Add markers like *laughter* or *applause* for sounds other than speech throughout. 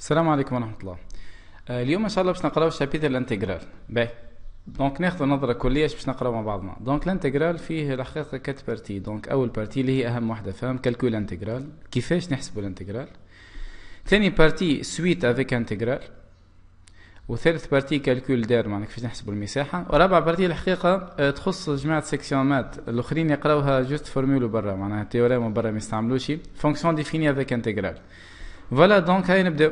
السلام عليكم ورحمة الله آه، اليوم إن شاء الله باش نقراو شابيتر الانتجرال باهي دونك ناخذ نظرة كلية باش نقراو مع بعضنا دونك الانتجرال فيه الحقيقة كات بارتي دونك أول بارتي اللي هي أهم واحدة فهم كالكول انتجرال كيفاش نحسبوا الانتجرال ثاني بارتي سويت افيك انتجرال وثالث بارتي كالكول دار معناها كيفاش نحسبوا المساحه ورابع بارتي الحقيقه آه، تخص جماعه سيكسيون مات الاخرين يقراوها جوست فورمول برا معناها تيوريم برا ما يستعملوش فونكسيون ديفيني افيك انتجرال فوالا دونك هاي نبداو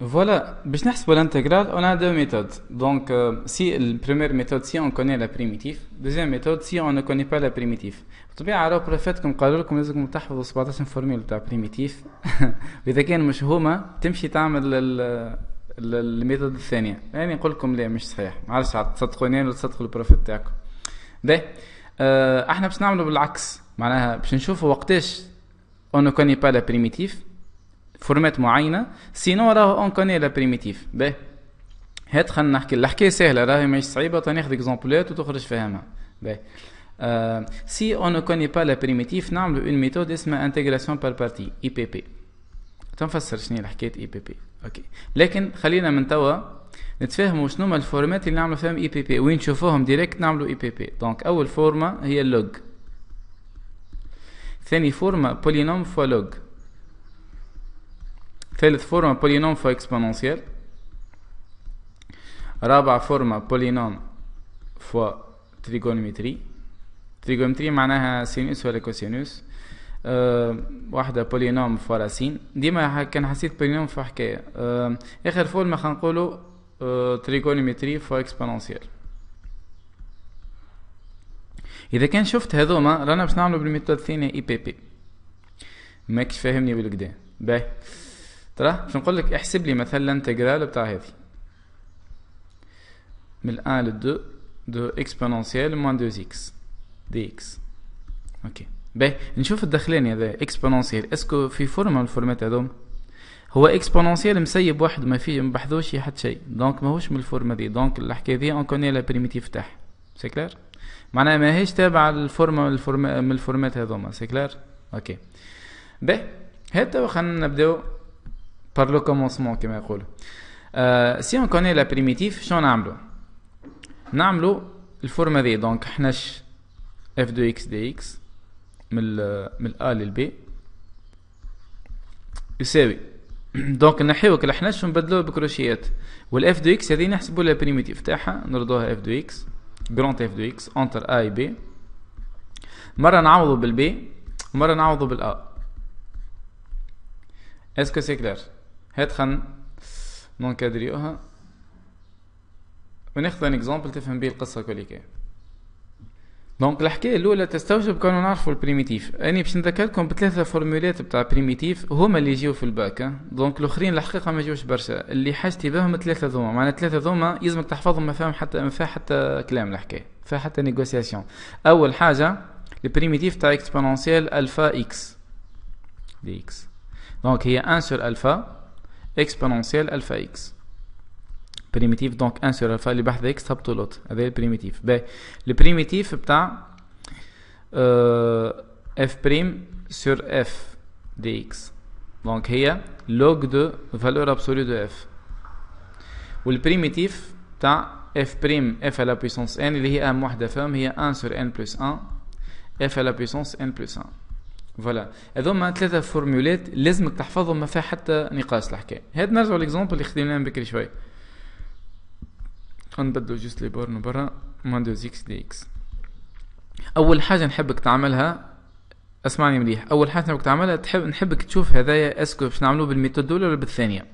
Voilà, باش نحسبوا on اون ا دو ميثود دونك سي البريمير ميثود سي اون كوني لا بريميتيف دوزيام ميثود سي اون كوني با لا بريميتيف la primitive. طبيعي على قالوا لكم لازمكم تحفظوا 17 فورميل تاع بريميتيف واذا كان مش هما تمشي تعمل الميثود الثانيه يعني نقول لكم لا مش صحيح ما عرفتش تصدقوني ولا تصدقوا البروفيت تاعكم باهي احنا باش نعملوا بالعكس معناها باش نشوفوا وقتاش اون كوني با لا بريميتيف فورمات معينه سينو راهو اون كوني لا بريميتيف باهي هات خلينا نحكي الحكايه سهله راهي ماهيش صعيبه تاخذ اكزومبلات وتخرج فاهمها باهي سي اون كوني با لا بريميتيف نعملو اون ميثود اسمها انتيغراسيون بار بارتي اي بي بي تنفسر شنو حكايه اي بي بي اوكي لكن خلينا من توا نتفاهموا شنو هما الفورمات اللي نعملوا فيهم اي بي بي وين نشوفوهم ديريكت نعملوا اي بي بي دونك اول فورما هي اللوج ثاني فورما بولينوم فوا لوج ثالث فورما بولينوم فو اكسبونونسيال رابع فورما بولينوم فوا تريغونومتري تريغونومتري معناها سينوس ولا كوسينوس أه واحدة بولينوم فوا راسين ديما كان حسيت بولينوم فوا حكاية أه آخر فورما خنقولو أه تريغونومتري فوا اكسبونونسيال إذا كان شفت هذوما رانا باش نعملو بالميثود الثانية اي بي بي ماكش فاهمني بالكدا باهي ترى باش نقول لك احسب لي مثلا انتجرال بتاع هذه من الان ل 2 دو اكسبوننسيال موان دو اكس دي اكس اوكي باهي نشوف الدخلاني هذا اكسبوننسيال اسكو في فورما من الفورمات هذوما هو اكسبوننسيال مسيب واحد ما فيه ما بحذوش حتى شيء دونك ماهوش من الفورما دي دونك الحكايه دي اون كوني لا بريميتيف تاعها سي كلير معناها ماهيش تابعه الفورما من الفورمات هذوما سي كلير اوكي باهي هات خلينا نبداو par le commencement كما يقولوا euh, si on connaît la euh, *clears throat* primitive شنو نعملو نعملو الفورمة ذي دونك احنا f de x dx من ال من ال للبي يساوي دونك نحيو كل حناش ونبدلوه بكروشيات والاف دو اكس هذه نحسبو لها بريميتيف تاعها نرضوها اف دو اكس جرونت اف دو اكس انتر و بي مره نعوضوا بالبي ومره نعوضوا بالا اسكو سي كلير هات نون كادريوها وناخذ ان اكزامبل تفهم بيه القصه كوليكا دونك الحكايه الاولى تستوجب كون نعرفوا البريميتيف اني باش نذكركم بثلاثه فورمولات بتاع بريميتيف هما اللي يجيو في الباك دونك الاخرين الحقيقه ما يجيوش برشا اللي حاجتي بهم ثلاثه ذوما معناها ثلاثه ذوما يلزمك تحفظهم ما فيهم حتى ما فيها حتى كلام الحكايه فيها حتى نيغوسياسيون اول حاجه البريميتيف تاع اكسبونونسيال الفا اكس دي اكس دونك هي ان سور الفا exponentielle alpha x. Primitif donc 1 sur alpha, le bas de x tape tout l'autre. C'est le primitif. le primitif, c'est euh, f prime sur f dx. Donc, il y a log de valeur absolue de f. Ou le primitif, c'est f prime, f à la puissance n, il y a un de femme, il y a 1 sur n plus 1, f à la puissance n plus 1. فوالا هذوما ثلاثه فورمولات لازمك تحفظهم ما فيها حتى نقاش الحكايه هاد نرجعوا ليكزومبل اللي خديناه بكري شوي نبدلو جوست لي بورن برا ماندوز اكس دي اكس اول حاجه نحبك تعملها اسمعني مليح اول حاجه نحبك تعملها تحب نحبك تشوف هذايا اسكو باش نعملوه بالميثودولوجيا ولا بالثانيه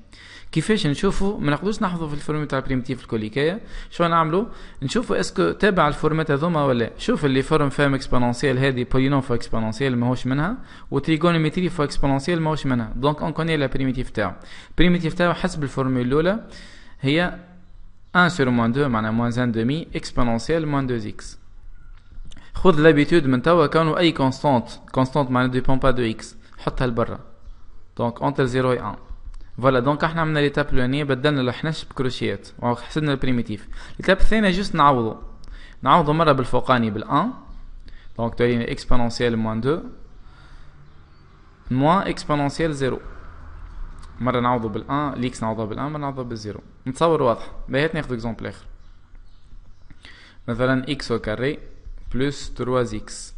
كيفاش نشوفوا ما نقدروش نحفظوا في الفورمات تاع بريمتيف الكل شو نعملوا نشوفوا اسكو تابع الفورمات هذوما ولا شوف اللي فورم فام اكسبونونسيال هذه بولينوم فو اكسبونونسيال ماهوش منها وتريغونومتري فو اكسبونونسيال ماهوش منها دونك اون كوني لا بريمتيف تاعو بريمتيف تاعو حسب الفورمول الاولى هي 1 سور موان 2 معناها موان 1 دومي exponentielle موان 2 اكس خذ لابيتود من توا كانوا اي كونستانت كونستانت معناها ديبون با دو اكس حطها لبرا دونك انتر 0 و 1 فوالا دونك احنا عملنا ليتاب الاولانيه بدلنا الحنش بكروشيات وحسبنا البريميتيف ليتاب الثانيه جست نعوضو نعوضو مره بالفوقاني بالان دونك تولينا اكسبونونسيال موان دو موان اكسبونونسيال زيرو مره نعوضو بالان ليكس نعوضها بالان مره نعوضها بالزيرو نتصور واضح بهات ناخد اكزومبل اخر مثلا اكس او كاري بلوس تروز اكس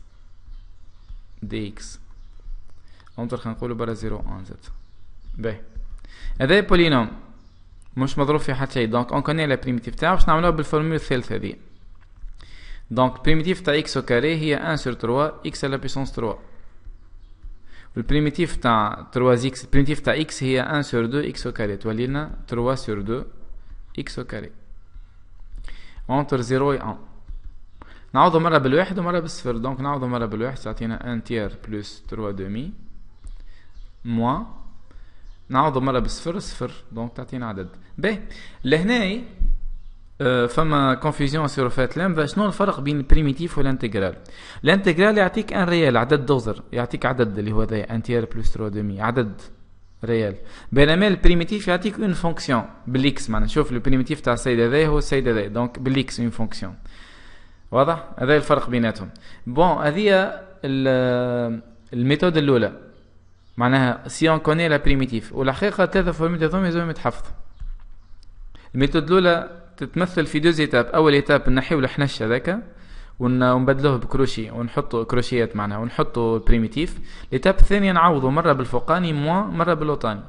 دي اكس اونتر خنقولو برا زيرو ان زد باهي هذا بولينوم مش مضروب في حتى شيء دونك اون كوني لا بريميتيف تاعو باش نعملوها بالفورمول الثالثه هذه دونك بريميتيف تاع اكس كاري هي 1 سور 3 اكس على بيسونس 3 والبريميتيف تاع 3 اكس البريميتيف تاع اكس هي 1 سور 2 اكس كاري تولي لنا 3 سور 2 اكس كاري اونتر 0 و 1 نعوضو مرة بالواحد ومرة بالصفر دونك نعوضو مرة بالواحد تعطينا ان تيار بلوس تروا دومي موان نعوض مرة بصفر صفر دونك تعطينا عدد باهي لهناي آه، فما كونفيزيون سيرو فات لامدا شنو الفرق بين البريميتيف والانتجرال الانتجرال يعطيك ان ريال عدد دوزر يعطيك عدد اللي هو ذا انتير بلس ترو دومي عدد ريال بينما البريميتيف يعطيك اون فونكسيون بالاكس معناها شوف البريميتيف تاع السيد هذايا هو السيد هذايا دونك بالاكس اون فونكسيون واضح هذا الفرق بيناتهم بون هذه الميثود الاولى معناها سي اون كوني لا بريميتيف والحقيقه ثلاثه فورميت هذوما لازم يتحفظوا الميثود الاولى تتمثل في دوز ايتاب اول ايتاب نحيو الحنش هذاك ونبدلوه بكروشي ونحطوا كروشيات معناها ونحطوا بريميتيف ليتاب الثانيه نعوضوا مره بالفوقاني موان مره بالوطاني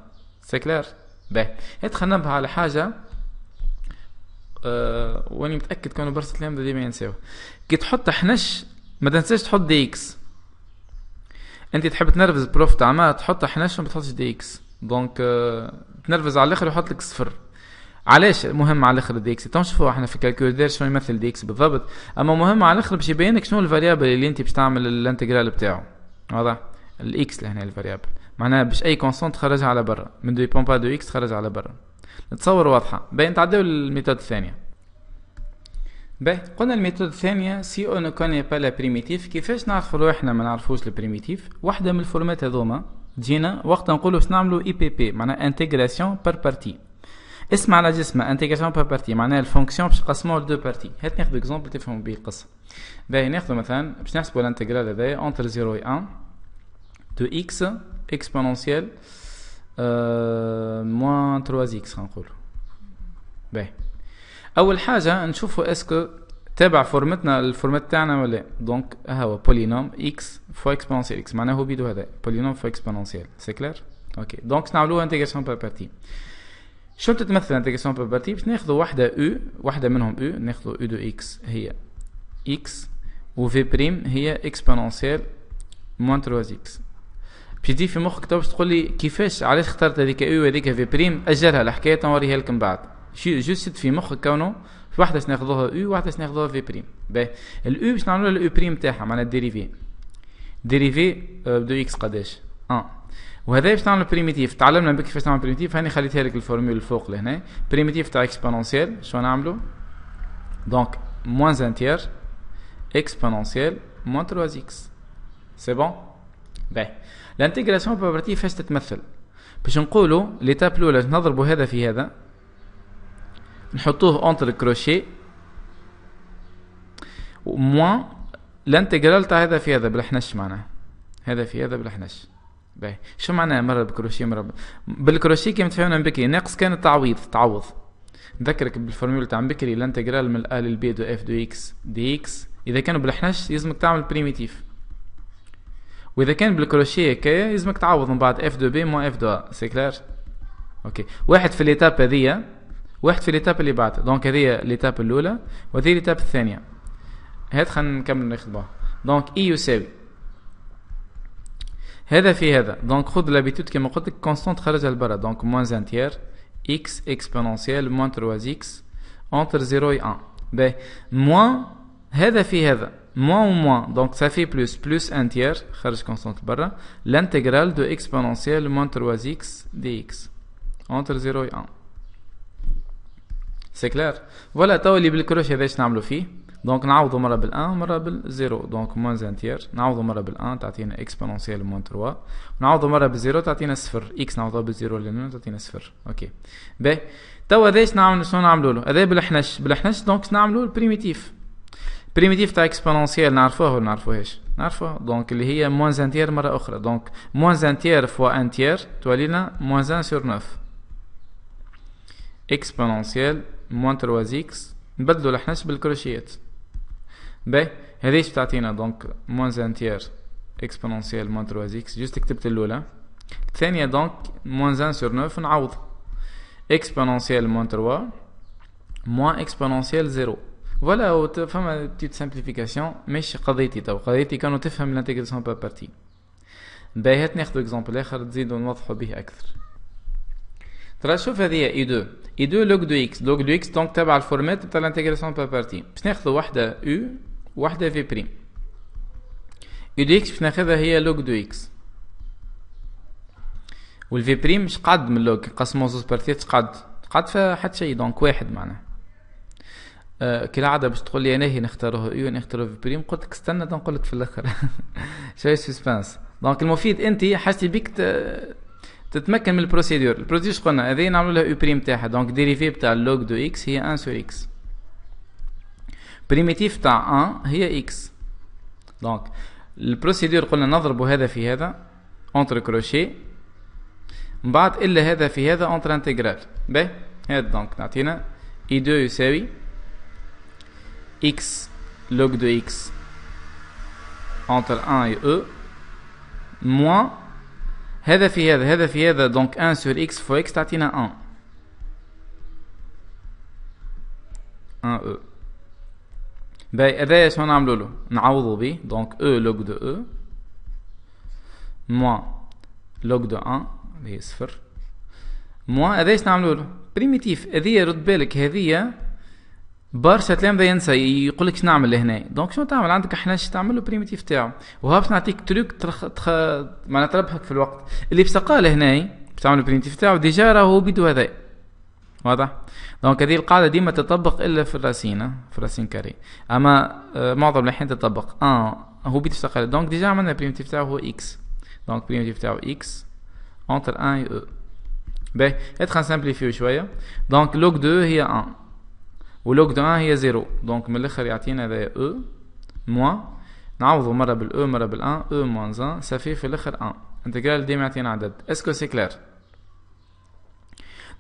سي كلير باهي خلينا نبها على حاجه أه واني متاكد كانوا برصة الكلام ديما ينساوه كي تحط حنش ما تنساش تحط دي اكس انت تحب تنرفز بروف تاع ما تحط 11 ما تحطش دي اكس دونك آه، تنرفز على الاخر ويحط لك صفر علاش مهم على الاخر دي اكس تو نشوفوا احنا في كالكول شنو يمثل دي اكس بالضبط اما مهم على الاخر باش يبين لك شنو الفاريابل اللي انت باش تعمل الانتجرال بتاعه واضح الاكس لهنا الفاريابل معناها باش اي كونستانت تخرجها على برا من دو بومبا دو اكس تخرجها على برا نتصور واضحه باين تعداو الميثود الثانيه باهي قلنا الميثود الثانية سي نو كوني با لا بريميتيف كيفاش نعرفو روحنا ما نعرفوش البريميتيف واحدة من الفورمات هذوما تجينا وقت نقولو باش نعملو اي بي بي معناها انتيغراسيون بار بارتي اسم على جسمه انتيغراسيون بار بارتي معناها الفونكسيون باش نقسمو لدو بارتي هات ناخذ اكزومبل تفهمو به القصة باهي ناخدو مثلا باش نحسبو الانتيغرال هذايا اونتر زيرو اي ان دو اكس اكسبونونسيال موان 3 اكس خنقولو باهي اول حاجه نشوفوا اسكو تابع فورمتنا الفورمات تاعنا ولا دونك ها هو بولينوم اكس فو اكسبونسيال اكس معناه هو بيدو هذا بولينوم فو اكسبونسيال سي كلير اوكي دونك نعملوها انتيغراسيون بار بارتي شو تتمثل انتيغراسيون بار بارتي باش ناخذوا وحده او وحده منهم او ناخذوا او دو اكس هي اكس وفي بريم هي اكسبونسيال موان 3 اكس باش تجي في مخك تو باش تقول لي كيفاش علاش اخترت هذيك او وهذيك في بريم اجلها الحكايه نوريها لك من بعد جسد في مخك كونه في واحدة سناخذوها او واحدة سناخذوها في بريم باهي الأو باش نعملوها الأو بريم تاعها معناها الديريفي ديريفي آه، دو إكس قداش اه وهذا باش نعمل بريميتيف تعلمنا بك كيفاش نعمل بريميتيف هاني خليتها لك الفورمول الفوق لهنا بريميتيف تاع اكسبونونسيال شنو نعملو دونك موان ان تيار اكسبونونسيال موان 3 اكس سي بون باهي الانتيغراسيون بروبرتي فاش تتمثل باش نقولوا ليتاب لولا نضربوا هذا في هذا نحطوه اونتر الكروشي وموان الانتجرال تاع هذا في هذا بالحنش معناه هذا في هذا بالحنش باهي شو معناه مره بكروشي مره ب... بالكروشي كيما تفهمنا بكري ناقص كان التعويض تعوض نذكرك بالفورمولا تاع بكري الانتجرال من ال للبي دو اف دو اكس دي اكس اذا كانوا بالحنش يلزمك تعمل بريميتيف واذا كان بالكروشي هكايا يلزمك تعوض من بعد اف دو بي مو اف دو ا سي كلير اوكي واحد في ليتاب هذيا واحد في ليتاب اللي بعد دونك هذه ليتاب الاولى وهذه ليتاب الثانيه هات خلينا نكمل نخدمها دونك اي يساوي هذا في هذا دونك خذ لابيتود كما قلت لك كونستانت خرجها لبرا دونك موانز زان تيار اكس اكسبونونسيال موان 3 اكس انتر 0 و 1 باهي موان هذا في هذا موان و موان دونك سا بلوس بلوس ان تيار خرج كونستانت برا لانتيغرال دو اكسبونونسيال موان 3 اكس دي اكس انتر 0 و 1 سي كلير فوالا توا اللي بالكروشي هذا ايش نعملو فيه دونك نعوضو مرة بالان مرة بالزيرو دونك موان زان تيار نعوضو مرة بالان تعطينا اكسبونونسيال موان تروا نعوضو مرة بالزيرو تعطينا صفر اكس نعوضوها بالزيرو لنا تعطينا صفر اوكي باهي توا هذا ايش نعمل شنو له هذا بالحنش بالحنش دونك نعملو البريميتيف بريميتيف تاع اكسبونونسيال نعرفوه ولا نعرفوهاش نعرفوه دونك اللي هي موان زان مرة أخرى دونك موان زان فوا ان تولينا موان زان سور نوف اكسبونونسيال موانتر وازيكس نبدلو الحنش بالكروشيات باهي هذيش بتعطينا دونك موان زانتيير اكسبونونسيال موان تروا زيكس جست كتبت الاولى الثانية دونك موان زان سور نوف نعوض اكسبونونسيال موان تروا موان اكسبونونسيال زيرو فوالا فما بتيت سامبليفيكاسيون ماشي قضيتي تو قضيتي كانوا تفهم الانتيغراسيون بار بارتي باهي هات ناخذ اكزومبل اخر تزيدو نوضحو به اكثر ترى شوف هذه اي دو اي دو لوك دو اكس لوك دو اكس دونك تبع الفورمات تاع الانتيغراسيون بار بارتي باش ناخذ وحده او وحده في بريم اي دو اكس باش ناخذها هي لوك دو اكس والفي بريم مش قد من اللوج قسمه زوز تقاد قد قد حتى شيء دونك واحد معناه آه كالعادة باش تقول لي انا هي اي يو نختارو في بريم قلت لك استنى تنقول لك في الاخر شوية سسبانس دونك المفيد انت حاجتي بيك تتمكن من البروسيدور البروسيدور قلنا هذه نعملوا لها او بريم تاعها دونك ديريفي تاع لوغ دو اكس هي ان سور اكس بريميتيف تاع ان هي اكس دونك البروسيدور قلنا نضربوا هذا في هذا اونتر كروشي من بعد الا هذا في هذا اونتر انتجرال باهي هذا دونك نعطينا اي دو يساوي اكس لوغ دو اكس اونتر ان و او موان هذا في هذا هذا في هذا دونك 1 سور اكس فو اكس تعطينا 1 1 او باي هذا شنو نعملو له نعوضو به دونك او لوغ دو او موان لوغ دو 1 اللي هي صفر موان هذا شنو نعملو له بريميتيف هذه رد بالك هذه برشا تلام ذا ينسى يقول لك شنو نعمل هنا دونك شنو تعمل عندك شنو تعمل البريميتيف وها باش نعطيك تريك ترخ تخ... معناتها تربحك في الوقت اللي بسقال هنا تعمل البريميتيف تاعه ديجا راهو بيدو هذا واضح دونك هذه القاعدة ديما تطبق إلا في الراسين في الراسين كاري أما آه، معظم الأحيان تطبق أن آه، هو بيت استقال دونك ديجا عملنا البريمتيف تاعه هو إكس دونك البريمتيف تاعه إكس أونتر أن و أو باهي ادخل نسامبليفيو شوية دونك لوك دو هي 1 ولوج دو 1 هي زيرو دونك من الاخر يعطينا هذا او موان نعوضو مرة بالاو مرة بالان او موان زان سافي في الاخر ان انتجرال ديما يعطينا عدد اسكو سي كلير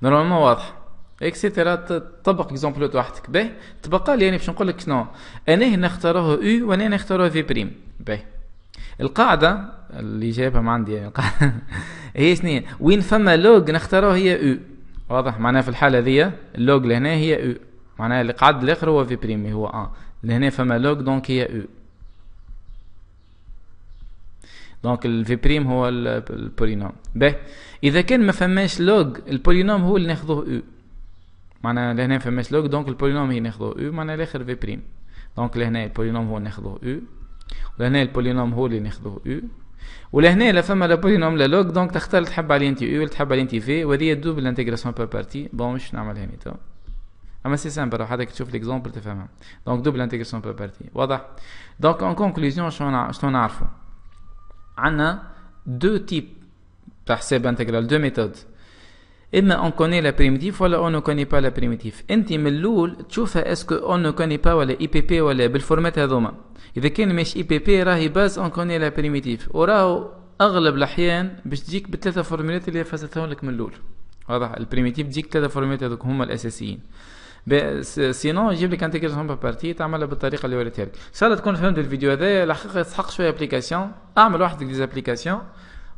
نورمالمون واضح اكسيتيرا تطبق اكزومبل وحدك باهي تبقى لي يعني باش نقول لك شنو انا هنا نختاروه او وانا هنا في بريم باهي القاعدة اللي جايبها من عندي يعني، *laughs* هي شنو وين فما لوج نختاروه هي او واضح معناها في الحالة هذيا اللوج لهنا هي او معناها اللي قعد الاخر هو في بريمي هو ان آه. لهنا فما لوج دونك هي او دونك الفي بريم هو البولينوم به اذا كان ما فماش لوج البولينوم هو اللي ناخذوه او e. معناها لهنا فماش لوج دونك البولينوم هي ناخذوه او e، معناها الاخر في بريم دونك لهنا البولينوم هو ناخذوه او ولهنا البولينوم هو اللي ناخذوه e. او ولهنا لا فما لا بولينوم لا لوج دونك تختار تحب عليه انت او تحب عليه انت في وهذه دوبل انتغراسيون بار بارتي بون مش نعمل هنا تو اما سي سامبل حضرتك تشوف ليكزومبل تفهمها دونك دوبل انتجراسيون بروبرتي واضح دونك اون كونكلوزيون شنو نعرفو عندنا دو تيب تاع حساب انتجرال دو ميثود اما اون كوني لا بريميتيف ولا اون كوني با لا بريميتيف انت من الاول تشوفها اسكو اون كوني با ولا اي بي بي ولا بالفورمات هذوما اذا كان مش اي بي بي راهي باز اون كوني لا بريميتيف وراهو اغلب الاحيان باش تجيك بثلاثه فورمولات اللي فسرتهم لك من الاول واضح البريميتيف تجيك ثلاثه فورمولات هذوك هما الاساسيين سينون يجيب لك انتيغراسيون هوم بارتي تعملها بالطريقه اللي وريتها لك ان شاء الله تكون فهمت الفيديو هذا الحقيقه يسحق شويه ابليكاسيون اعمل وحدك و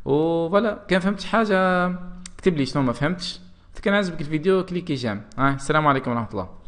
وفوالا كان فهمت حاجه اكتب لي شنو ما فهمتش كان عجبك الفيديو كليكي جيم السلام عليكم ورحمه الله